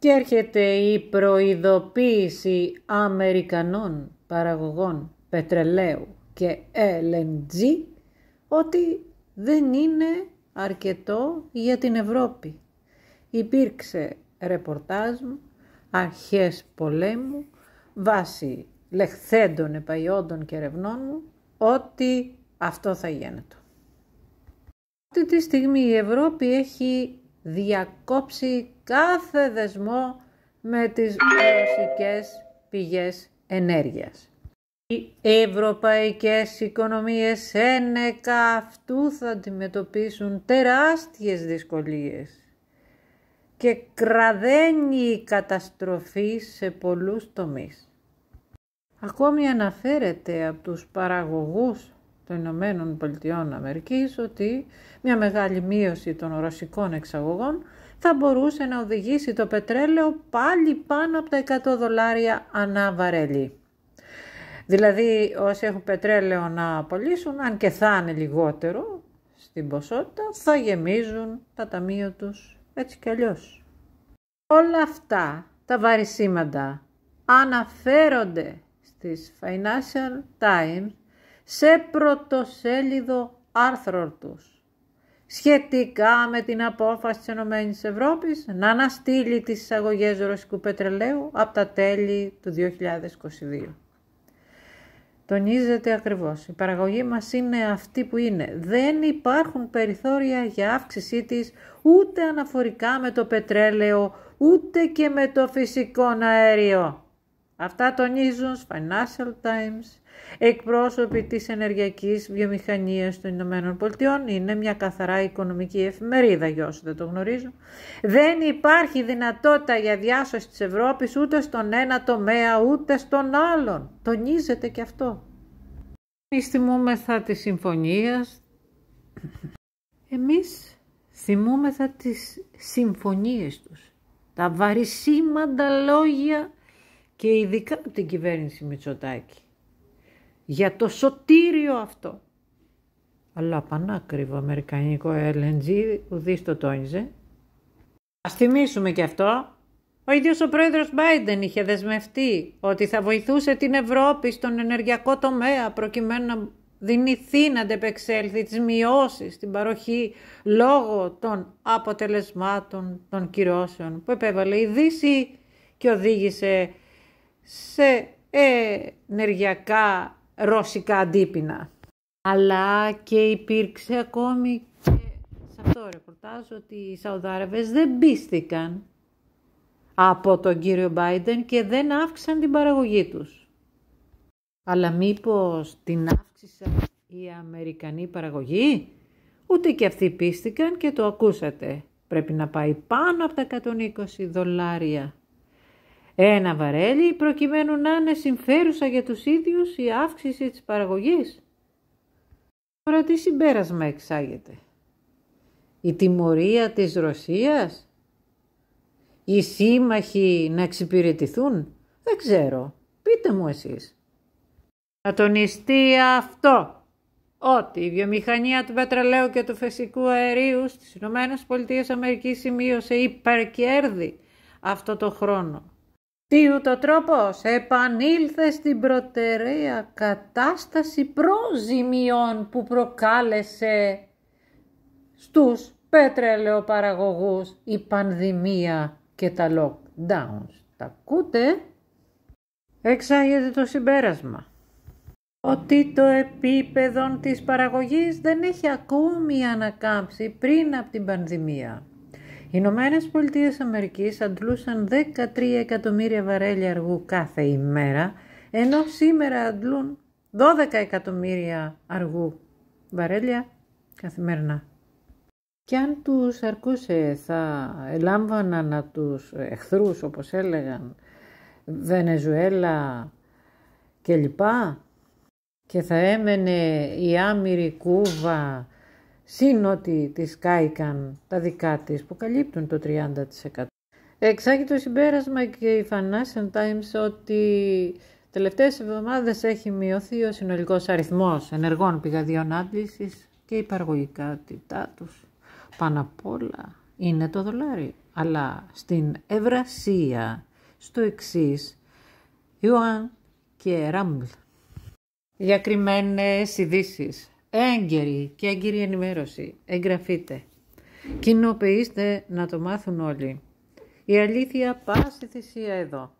και έρχεται η προειδοποίηση Αμερικανών παραγωγών πετρελαίου και LNG ότι δεν είναι αρκετό για την Ευρώπη. Υπήρξε ρεπορτάζ μου, αρχές πολέμου, βάσει λεχθέντων επαϊόντων και ερευνών μου, ότι αυτό θα γίνεται. Αυτή τη στιγμή η Ευρώπη έχει διακόψει κάθε δεσμό με τις ρωσικές πηγές ενέργειας. Οι ευρωπαϊκές οικονομίες ένεκα αυτού θα αντιμετωπίσουν τεράστιες δυσκολίες και κραδένει η καταστροφή σε πολλούς τομείς. Ακόμη αναφέρεται από τους παραγωγούς των Ηνωμένων Πολιτειών Αμερικής ότι μια μεγάλη μείωση των ρωσικών εξαγωγών θα μπορούσε να οδηγήσει το πετρέλαιο πάλι πάνω από τα 100 δολάρια ανά βαρέλι. Δηλαδή όσοι έχουν πετρέλαιο να απολύσουν, αν και θα είναι λιγότερο στην ποσότητα, θα γεμίζουν τα ταμεία τους έτσι κι αλλιώς. Όλα αυτά τα βαρισίματα αναφέρονται στις Financial Times σε πρωτοσέλιδο άρθρο τους σχετικά με την απόφαση της Ενωμένης Ευρώπης να αναστείλει τις εισαγωγές ρωσικού πετρελαίου από τα τέλη του 2022. Τονίζεται ακριβώς, η παραγωγή μας είναι αυτή που είναι. Δεν υπάρχουν περιθώρια για αύξησή της ούτε αναφορικά με το πετρέλαιο, ούτε και με το φυσικό αέριο. Αυτά τονίζουν Financial Times. Εκπρόσωποι της ενεργειακής βιομηχανίας των Ηνωμένων Πολιτειών είναι μια καθαρά οικονομική εφημερίδα για όσους δεν το γνωρίζουν. Δεν υπάρχει δυνατότητα για διάσωση της Ευρώπης ούτε στον ένα τομέα ούτε στον άλλον. Τονίζεται και αυτό. Εμείς θυμούμεθα της συμφωνίας. Εμείς θυμούμεθα τις συμφωνίες τους. Τα βαρισίμαντα λόγια και ειδικά από την κυβέρνηση Μητσοτάκη για το σωτήριο αυτό. Αλλά πανάκριβο αμερικανικό LNG ουδής το τόνιζε. Ας θυμίσουμε και αυτό. Ο ίδιος ο πρόεδρος Biden είχε δεσμευτεί ότι θα βοηθούσε την Ευρώπη στον ενεργειακό τομέα προκειμένου να δυνηθεί να αντεπεξέλθει τις μειώσεις στην παροχή λόγω των αποτελεσμάτων των κυρώσεων που επέβαλε η Δύση και οδήγησε σε ενεργειακά ρωσικά αντίπεινα. Αλλά και υπήρξε ακόμη και σε αυτό το ρεπορτάζ ότι οι Σαουδάραβες δεν πίστηκαν από τον κύριο Μπάιντεν και δεν αύξησαν την παραγωγή τους. Αλλά μήπως την αύξησαν οι Αμερικανοί παραγωγή, ούτε και αυτοί πίστηκαν και το ακούσατε. Πρέπει να πάει πάνω από τα 120 δολάρια ένα βαρέλι προκειμένου να είναι συμφέρουσα για τους ίδιους η αύξηση της παραγωγής. Τώρα τι συμπέρασμα εξάγεται. Η τιμωρία της Ρωσίας. Οι σύμμαχοι να εξυπηρετηθούν. Δεν ξέρω. Πείτε μου εσείς. Θα τονιστεί αυτό. Ότι η βιομηχανία του πετρελαίου και του φυσικού αερίου στις ΗΠΑ σημείωσε υπερκέρδη αυτό το χρόνο τι ούτω τρόπος επανήλθε στην προτεραία κατάσταση προζημιών που προκάλεσε στους πετρελαιοπαραγωγούς η πανδημία και τα lockdowns. Τα ακούτε? Εξάγεται το συμπέρασμα ότι το επίπεδο της παραγωγής δεν έχει ακόμη ανακάμψει πριν από την πανδημία. Οι Ηνωμένες Πολιτείες Αμερικής αντλούσαν 13 εκατομμύρια βαρέλια αργού κάθε ημέρα, ενώ σήμερα αντλούν 12 εκατομμύρια αργού βαρέλια καθημερινά. Και αν τους αρκούσε θα ελάμβαναν να τους εχθρούς όπως έλεγαν Βενεζουέλα και και θα έμενε η άμυρη Κούβα συν ότι της κάηκαν τα δικά της που καλύπτουν το 30%. Εξάγει το συμπέρασμα και η Financial Times ότι τελευταίες εβδομάδες έχει μειωθεί ο συνολικός αριθμός ενεργών πηγαδιών άντλησης και η παραγωγικότητά τους. Πάνω απ' όλα είναι το δολάριο. Αλλά στην Ευρασία, στο εξής, Ιωάν και Ράμπλ. Διακριμένες ειδήσεις έγκαιρη και έγκαιρη ενημέρωση. Εγγραφείτε. Κοινοποιήστε να το μάθουν όλοι. Η αλήθεια πάση θυσία εδώ.